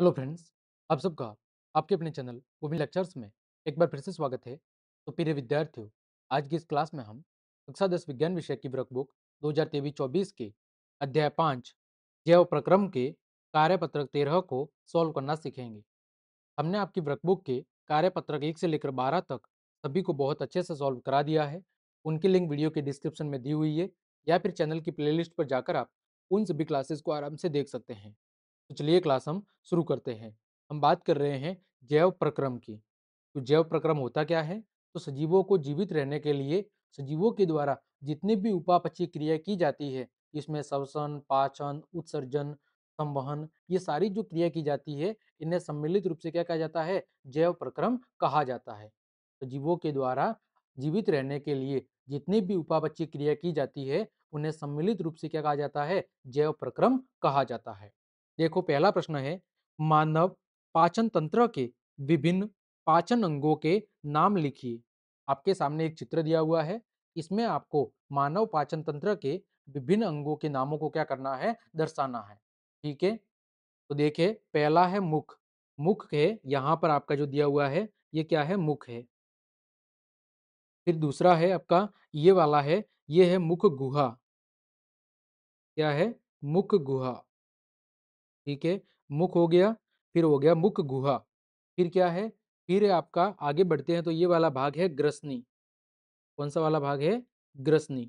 Hello friends आप सबका आपके अपने चैनल भूमि लेक्चर्स में एक बार फिर से स्वागत है तो प्रिय विद्यार्थियों आज की इस क्लास में हम कक्षा दस विज्ञान विषय की वर्कबुक दो हजार तेईस चौबीस के अध्याय पाँच जैव प्रक्रम के कार्यपत्रक तेरह को सॉल्व करना सीखेंगे हमने आपकी वर्कबुक के कार्यपत्रक एक से लेकर बारह तक सभी को बहुत अच्छे से सॉल्व करा दिया है उनकी लिंक वीडियो के डिस्क्रिप्शन में दी हुई है या फिर चैनल की प्लेलिस्ट पर जाकर आप उन सभी क्लासेस को आराम से देख सकते हैं तो चलिए क्लास हम शुरू करते हैं हम बात कर रहे हैं जैव प्रक्रम की तो जैव प्रक्रम होता क्या है तो सजीवों को जीवित रहने के लिए सजीवों के द्वारा जितनी भी उपापचय क्रिया की जाती है इसमें श्वसन पाचन उत्सर्जन संवहन ये सारी जो क्रिया की जाती है इन्हें सम्मिलित रूप से क्या कहा जाता है जैव प्रक्रम कहा जाता है सजीवों के द्वारा जीवित रहने के लिए जितनी भी उपापचय क्रिया की जाती है उन्हें सम्मिलित रूप से क्या कहा जाता है जैव प्रक्रम कहा जाता है देखो पहला प्रश्न है मानव पाचन तंत्र के विभिन्न पाचन अंगों के नाम लिखिए आपके सामने एक चित्र दिया हुआ है इसमें आपको मानव पाचन तंत्र के विभिन्न अंगों के नामों को क्या करना है दर्शाना है ठीक है तो देखिए पहला है मुख मुख है यहाँ पर आपका जो दिया हुआ है ये क्या है मुख है फिर दूसरा है आपका ये वाला है ये है मुख गुहा क्या है मुख गुहा ठीक है मुख हो गया फिर हो गया मुख गुहा फिर क्या है फिर आपका आगे बढ़ते हैं तो ये वाला भाग है ग्रसनी कौन सा वाला भाग है ग्रसनी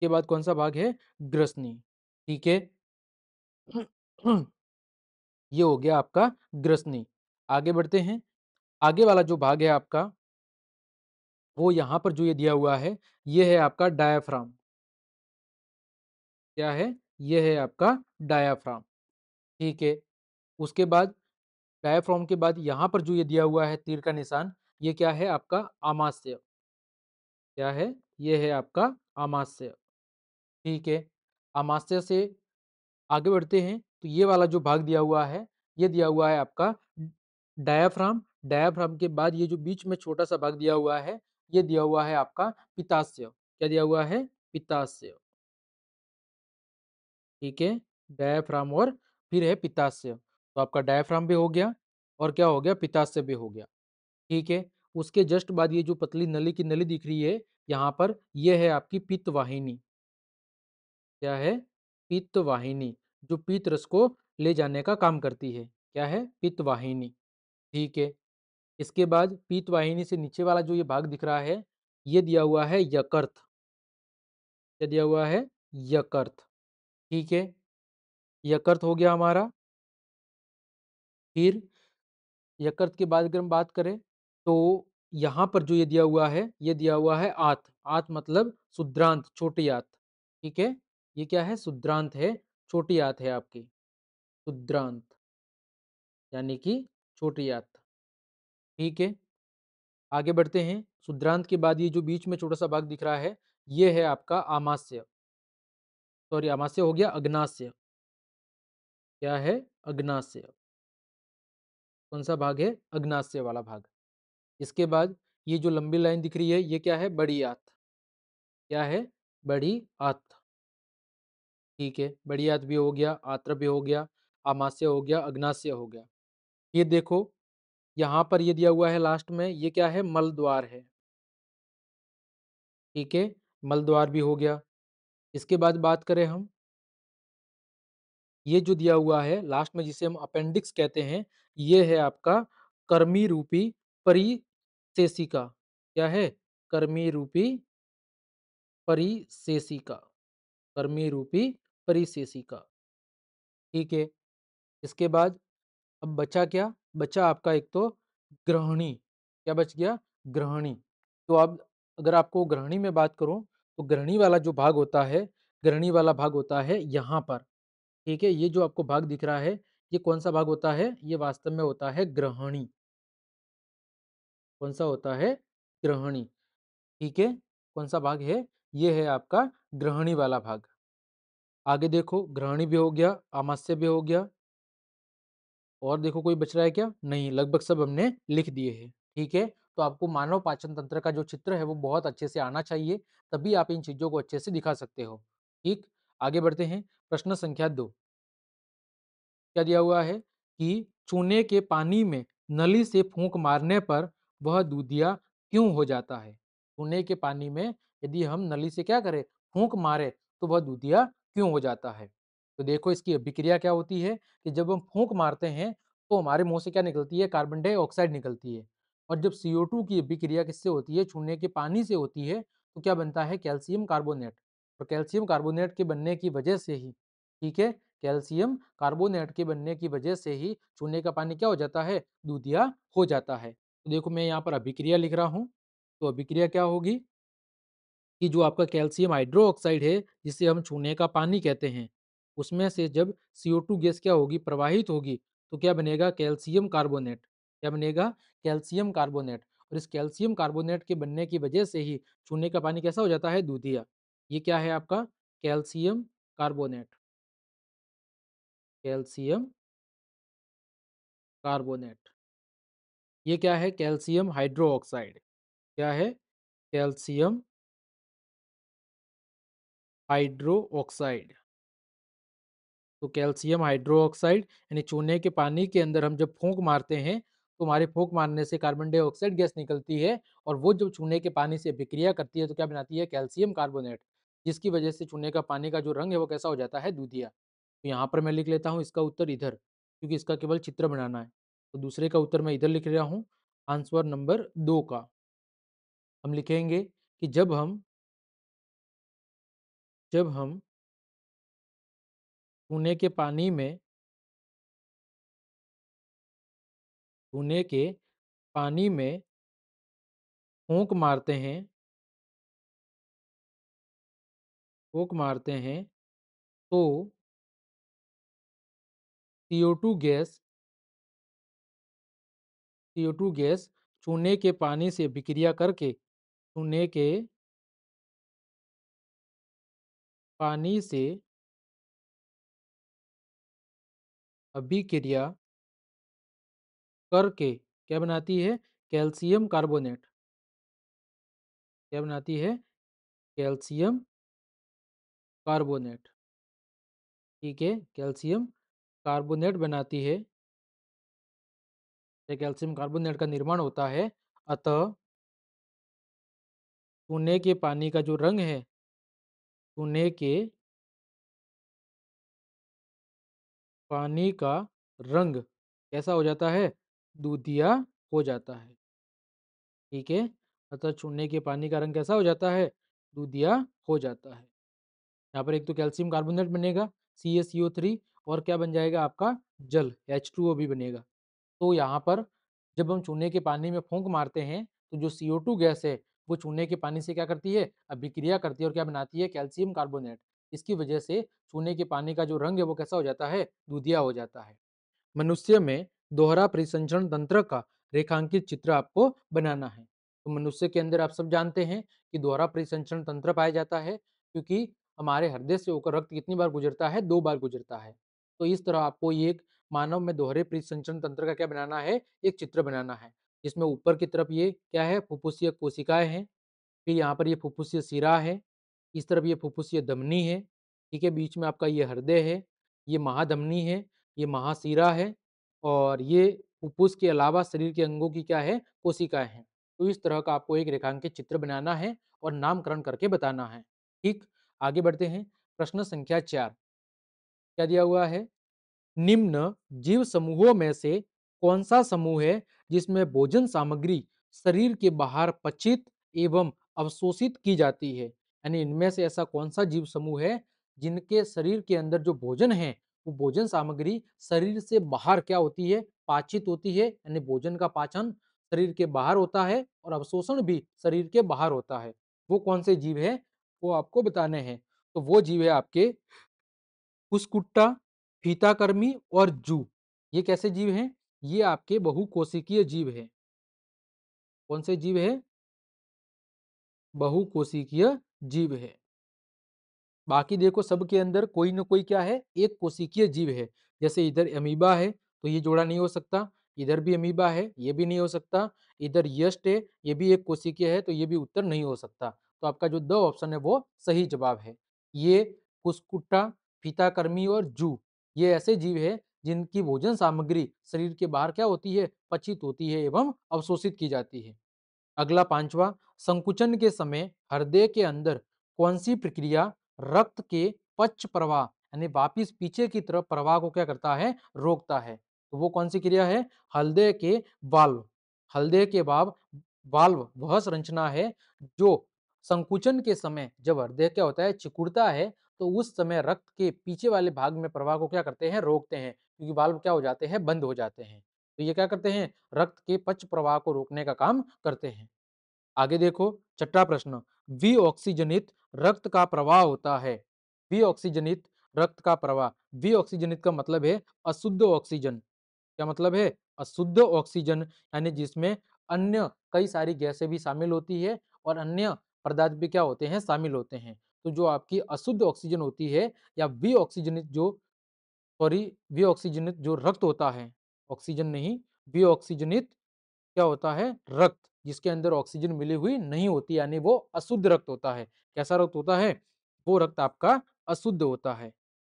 के बाद कौन सा भाग है ग्रसनी ठीक है ये हो गया आपका ग्रसनी आगे बढ़ते हैं आगे वाला जो भाग है आपका वो यहां पर जो ये दिया हुआ है ये है आपका डायाफ्राम क्या है ये है आपका डायाफ्राम ठीक है उसके बाद डायाफ्राम के बाद यहाँ पर जो ये दिया हुआ है तीर का निशान ये क्या है आपका आमाशय क्या है ये है आपका आमाशय ठीक है आमाशय से आगे बढ़ते हैं तो ये वाला जो भाग दिया हुआ है ये दिया हुआ है आपका डायाफ्राम डायाफ्राम के बाद ये जो बीच में छोटा सा भाग दिया हुआ है ये दिया हुआ है आपका पिताशय क्या दिया हुआ है पिताशय ठीक है डायाफ्राम और फिर है पिताशय तो आपका डायफ्राम भी हो गया और क्या हो गया पिताशय भी हो गया ठीक है उसके जस्ट बाद ये जो पतली नली की नली दिख रही है यहाँ पर ये है आपकी पित्त वाहिनी क्या है पित्त वाहिनी जो पित्त रस को ले जाने का काम करती है क्या है पित्त वाहिनी ठीक है इसके बाद पित्त वाहिनी से नीचे वाला जो ये भाग दिख रहा है ये दिया हुआ है यकर्थ क्या दिया हुआ है यकर्थ ठीक है यकृत हो गया हमारा फिर यकृत के बाद अगर हम बात करें तो यहाँ पर जो ये दिया हुआ है ये दिया हुआ है आत आत मतलब शुद्रांत छोटी आत ठीक है ये क्या है शुद्रांत है छोटी आत है आपकी शुद्रांत यानी कि छोटी आत ठीक है आगे बढ़ते हैं शुद्रांत के बाद ये जो बीच में छोटा सा भाग दिख रहा है ये है आपका आमास्य सॉरी आमास्य हो गया अग्नास्य क्या है अग्नाशय कौन सा भाग है अग्नाशय वाला भाग इसके बाद ये जो लंबी लाइन दिख रही है ये क्या है बड़ी आत क्या है बड़ी आत ठीक है बड़ी आत भी हो गया आत्र भी हो गया आमाशय हो गया अग्नाशय हो गया ये देखो यहाँ पर ये दिया हुआ है लास्ट में ये क्या है मल द्वार है ठीक है मल द्वार भी हो गया इसके बाद बात करें हम ये जो दिया हुआ है लास्ट में जिसे हम अपेंडिक्स कहते हैं ये है आपका कर्मी रूपी परिशेषिका क्या है कर्मी रूपी परिशेषिका कर्मी रूपी परिशेषिका ठीक है इसके बाद अब बचा क्या बचा आपका एक तो ग्रहणी क्या बच गया ग्रहणी तो अब अगर आपको ग्रहणी में बात करूं तो ग्रहणी वाला जो भाग होता है ग्रहणी वाला भाग होता है यहाँ पर ठीक है? ये जो आपको भाग दिख रहा है, ये कौन-सा भाग होता है? ये वास्तव में होता है ग्रहणी। कौन-सा होता है? ग्रहणी। ठीक है? कौन-सा भाग है? ये है आपका ग्रहणी वाला भाग। आगे देखो ग्रहणी भी हो गया, अमास्य भी हो गया। और देखो कोई बच रहा है क्या? नहीं, लगभग सब हमने लिख दिए हैं। ठीक है? तो आपको मानव पाचन तंत्र का जो चित्र है, वो बहुत अच्छे से आना चाहिए, तभी आप इन चीज़ों को अच्छे से दिखा सकते हो। ठीक? आगे बढ़ते हैं प्रश्न संख्या दो क्या दिया हुआ है कि चूने के पानी में नली से फूंक मारने पर वह दूधिया क्यों हो जाता है चूने के पानी में यदि हम नली से क्या करें फूंक मारे तो वह दूधिया क्यों हो जाता है तो देखो इसकी अभिक्रिया क्या होती है कि जब हम फूंक मारते हैं तो हमारे मुंह से क्या निकलती है कार्बन डाइऑक्साइड निकलती है और जब टू की अभिक्रिया किससे होती है चूने के पानी से होती है तो क्या बनता है कैल्शियम कार्बोनेट और तो कैल्शियम कार्बोनेट के बनने की वजह से ही ठीक है कैल्शियम कार्बोनेट के बनने की वजह से ही चूने का पानी क्या हो जाता है दूधिया हो जाता है तो देखो मैं यहाँ पर अभिक्रिया लिख रहा हूँ तो अभिक्रिया क्या होगी कि जो आपका कैल्शियम हाइड्रो ऑक्साइड है जिसे हम चूने का पानी कहते हैं उसमें से जब CO2 गैस क्या होगी प्रवाहित होगी तो क्या बनेगा कैल्शियम कार्बोनेट क्या बनेगा कैल्शियम कार्बोनेट और इस कैल्शियम कार्बोनेट के बनने की वजह से ही चूने का पानी कैसा हो जाता है दूधिया ये क्या है आपका कैल्शियम कार्बोनेट कैल्शियम कार्बोनेट ये क्या है कैल्शियम हाइड्रो ऑक्साइड क्या है कैल्शियम हाइड्रो ऑक्साइड तो कैल्शियम हाइड्रो ऑक्साइड यानी चूने के पानी के अंदर हम जब फूंक मारते हैं तो हमारे फूंक मारने से कार्बन डाइऑक्साइड गैस निकलती है और वो जब चूने के पानी से अभिक्रिया करती है तो क्या बनाती है कैल्शियम कार्बोनेट जिसकी वजह से चूने का पानी का जो रंग है वो कैसा हो जाता है दूधिया तो यहाँ पर मैं लिख लेता हूँ इसका उत्तर इधर क्योंकि इसका केवल चित्र बनाना है तो दूसरे का उत्तर मैं इधर लिख रहा हूँ आंसर नंबर दो का हम लिखेंगे कि जब हम जब हम चूने के पानी में चूने के पानी में फूंक मारते हैं फूँक मारते हैं, तो CO2 गैस CO2 गैस चूने के पानी से विक्रिया करके चूने के पानी से अभिक्रिया करके क्या बनाती है? Calcium carbonate. क्या बनाती है? कैल्शियम कार्बोनेट ठीक है कैल्शियम कार्बोनेट बनाती है या कैल्शियम कार्बोनेट का निर्माण होता है अतः चूने के पानी का जो रंग है चूने के पानी का रंग कैसा हो जाता है दूधिया हो जाता है ठीक है अतः चूने के पानी का रंग कैसा हो जाता है दूधिया हो जाता है यहाँ पर एक तो कैल्शियम कार्बोनेट बनेगा सी एस सीओ थ्री और क्या बन जाएगा आपका जल एच टू ओ भी बनेगा तो यहाँ पर जब हम चूने के पानी में फूंक मारते हैं तो जो सी ओ टू गैस है वो चूने के पानी से क्या करती है अभिक्रिया करती है और क्या बनाती है कैल्शियम कार्बोनेट इसकी वजह से चूने के पानी का जो रंग है वो कैसा हो जाता है दूधिया हो जाता है मनुष्य में दोहरा परिसंचरण तंत्र का रेखांकित चित्र आपको बनाना है तो मनुष्य के अंदर आप सब जानते हैं कि दोहरा परिसंचरण तंत्र पाया जाता है क्योंकि हमारे हृदय से होकर रक्त कितनी बार गुजरता है दो बार गुजरता है तो इस तरह आपको ये एक मानव में दोहरे प्रीत संचरण तंत्र का क्या बनाना है एक चित्र बनाना है जिसमें ऊपर की तरफ ये क्या है फुफ्फुसीय कोशिकाएं हैं फिर यहाँ पर ये फुफ्फुसीय सिरा है इस तरफ ये फुफ्फुसीय धमनी है ठीक है बीच में आपका ये हृदय है ये महाधमनी है ये महासिरा है और ये फुफ्फुस के अलावा शरीर के अंगों की क्या है कोशिकाएं हैं तो इस तरह का आपको एक रेखांकित चित्र बनाना है और नामकरण करके बताना है ठीक आगे बढ़ते हैं प्रश्न संख्या चार क्या दिया हुआ है निम्न जीव समूहों में से कौन सा समूह है जिसमें भोजन सामग्री शरीर के बाहर पचित एवं अवशोषित की जाती है यानी इनमें से ऐसा कौन सा जीव समूह है जिनके शरीर के अंदर जो भोजन है वो भोजन सामग्री शरीर से बाहर क्या होती है पाचित होती है यानी भोजन का पाचन शरीर के बाहर होता है और अवशोषण भी शरीर के बाहर होता है वो कौन से जीव है वो आपको बताने हैं तो वो जीव है आपके कुस्कुट्टा फीताकर्मी और जू ये कैसे जीव हैं ये आपके बहुकोशिकीय जीव है कौन से जीव है बहुकोशिकीय जीव है बाकी देखो सबके अंदर कोई ना कोई क्या है एक कोशिकीय जीव है जैसे इधर अमीबा है तो ये जोड़ा नहीं हो सकता इधर भी अमीबा है ये भी नहीं हो सकता इधर यस्ट है ये भी एक कोशिकीय है तो ये भी उत्तर नहीं हो सकता तो आपका जो दो ऑप्शन है वो सही जवाब है ये कुस्कुट्टा फीताकर्मी और जू ये ऐसे जीव है जिनकी भोजन सामग्री शरीर के बाहर क्या होती है पचित होती है एवं अवशोषित की जाती है अगला पांचवा संकुचन के समय हृदय के अंदर कौन सी प्रक्रिया रक्त के पच प्रवाह यानी वापिस पीछे की तरफ प्रवाह को क्या करता है रोकता है तो वो कौन सी क्रिया है हृदय के बाल्व हृदय के बाल्व वह संरचना है जो संकुचन के समय जब हृदय क्या होता है चिकुड़ता है तो उस समय रक्त के पीछे वाले भाग में प्रवाह को क्या करते हैं रोकते हैं क्योंकि वाल्व क्या हो जाते हैं बंद हो जाते हैं तो ये क्या करते हैं रक्त के पच प्रवाह को रोकने का काम करते हैं आगे देखो छठा प्रश्न ऑक्सीजनित रक्त का प्रवाह होता है वी ऑक्सीजनित रक्त का प्रवाह वी ऑक्सीजनित का मतलब है अशुद्ध ऑक्सीजन क्या मतलब है अशुद्ध ऑक्सीजन यानी जिसमें अन्य कई सारी गैसें भी शामिल होती है और अन्य पदार्थ भी क्या होते हैं शामिल होते हैं तो जो आपकी अशुद्ध ऑक्सीजन होती है या वी ऑक्सीजनित जो सॉरी वी ऑक्सीजनित जो रक्त होता है ऑक्सीजन नहीं वी ऑक्सीजनित क्या होता है रक्त जिसके अंदर ऑक्सीजन मिली हुई नहीं होती यानी वो अशुद्ध रक्त होता है कैसा रक्त होता है वो रक्त आपका अशुद्ध होता है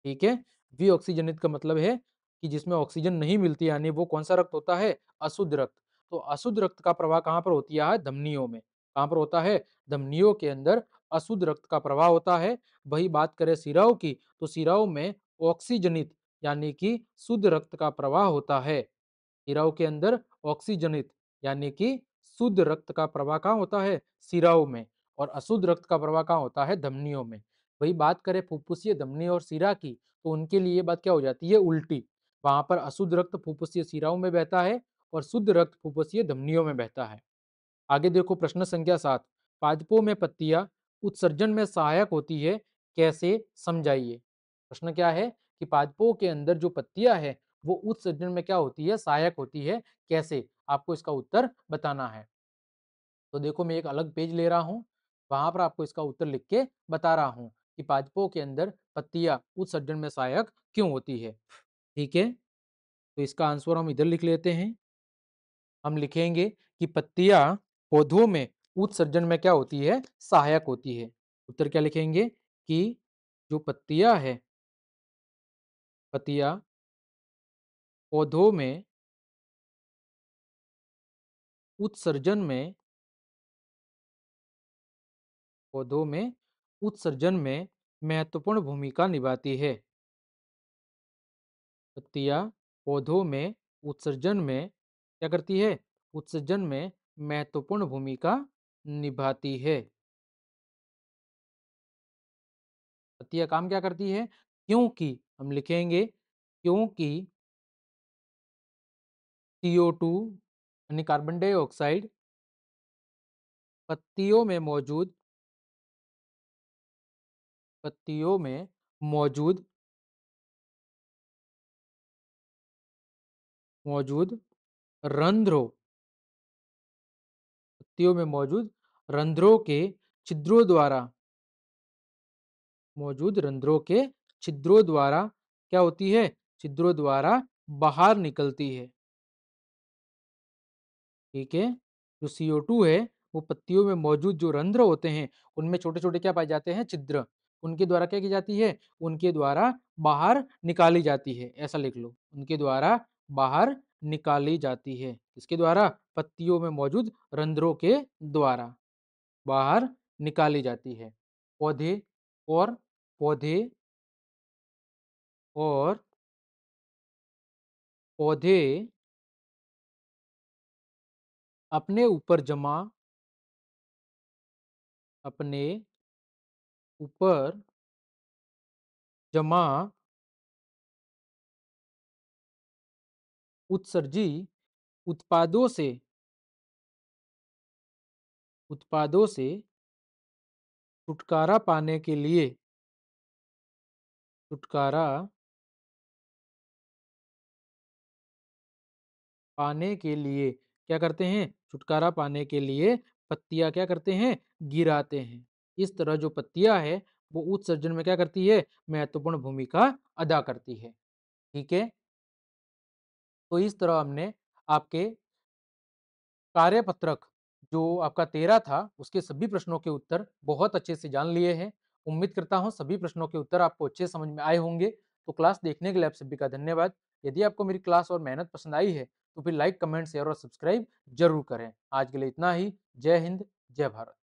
ठीक है वी ऑक्सीजनित का मतलब है कि जिसमें ऑक्सीजन नहीं मिलती यानी वो कौन सा रक्त होता है अशुद्ध रक्त तो अशुद्ध रक्त का प्रवाह कहाँ पर होती है धमनियों में कहाँ पर होता है धमनियों के अंदर अशुद्ध रक्त का प्रवाह होता है वही बात करें सिराओं की तो सिराओं में ऑक्सीजनित यानी कि शुद्ध रक्त का प्रवाह होता है सिराओं के अंदर ऑक्सीजनित यानी कि शुद्ध रक्त का प्रवाह कहाँ होता है सिराओं में और अशुद्ध रक्त का प्रवाह कहाँ होता है धमनियों में वही बात करें फुफ्फुसीय धमनी और सिरा की तो उनके लिए बात क्या हो जाती है उल्टी वहां पर अशुद्ध रक्त फुफ्फुसीय सिराओं में बहता है और शुद्ध रक्त फुफ्फुसीय धमनियों में बहता है आगे देखो प्रश्न संख्या सात पादपों में पत्तियां उत्सर्जन में सहायक होती है कैसे समझाइए प्रश्न क्या है कि पादपों के अंदर जो पत्तियां है वो उत्सर्जन में क्या होती है सहायक होती है कैसे आपको इसका उत्तर बताना है तो देखो मैं एक अलग पेज ले रहा हूँ वहां पर आपको इसका उत्तर लिख के बता रहा हूँ कि पादपों के अंदर पत्तियां उत्सर्जन में सहायक क्यों होती है ठीक है तो इसका आंसर हम इधर लिख लेते हैं हम लिखेंगे कि पत्तियां पौधों में उत्सर्जन में क्या होती है सहायक होती है उत्तर क्या लिखेंगे कि जो पतिया है पत्तियां पौधों में उत्सर्जन में पौधों में उत्सर्जन में महत्वपूर्ण भूमिका निभाती है पतिया पौधों में उत्सर्जन में क्या करती है उत्सर्जन में महत्वपूर्ण भूमिका निभाती है। पत्तियां काम क्या करती है? क्योंकि हम लिखेंगे क्योंकि CO2 यानी कार्बन डाइऑक्साइड पत्तियों में मौजूद पत्तियों में मौजूद मौजूद रंध्रों पत्तियों में मौजूद रंध्रों के छिद्रों द्वारा मौजूद रंध्रों के छिद्रों द्वारा क्या होती है छिद्रों द्वारा बाहर निकलती है ठीक है जो CO2 है वो पत्तियों में मौजूद जो रंध्र होते हैं उनमें छोटे छोटे क्या पाए जाते हैं छिद्र उनके द्वारा क्या की जाती है उनके द्वारा बाहर निकाली जाती है ऐसा लिख लो उनके द्वारा बाहर निकाली जाती है इसके द्वारा पत्तियों में मौजूद रंध्रों के द्वारा बाहर निकाली जाती है पौधे और पौधे और पौधे अपने ऊपर जमा अपने ऊपर जमा उत्सर्जी उत्पादों से उत्पादों से छुटकारा पाने के लिए छुटकारा पाने के लिए क्या करते हैं छुटकारा पाने के लिए पत्तियां क्या करते हैं गिराते हैं इस तरह जो पत्तियां है वो उत्सर्जन में क्या करती है महत्वपूर्ण भूमिका अदा करती है ठीक है तो इस तरह हमने आपके कार्यपत्रक जो आपका तेरह था उसके सभी प्रश्नों के उत्तर बहुत अच्छे से जान लिए हैं उम्मीद करता हूँ सभी प्रश्नों के उत्तर आपको अच्छे समझ में आए होंगे तो क्लास देखने के लिए आप सभी का धन्यवाद यदि आपको मेरी क्लास और मेहनत पसंद आई है तो फिर लाइक कमेंट शेयर और सब्सक्राइब जरूर करें आज के लिए इतना ही जय हिंद जय भारत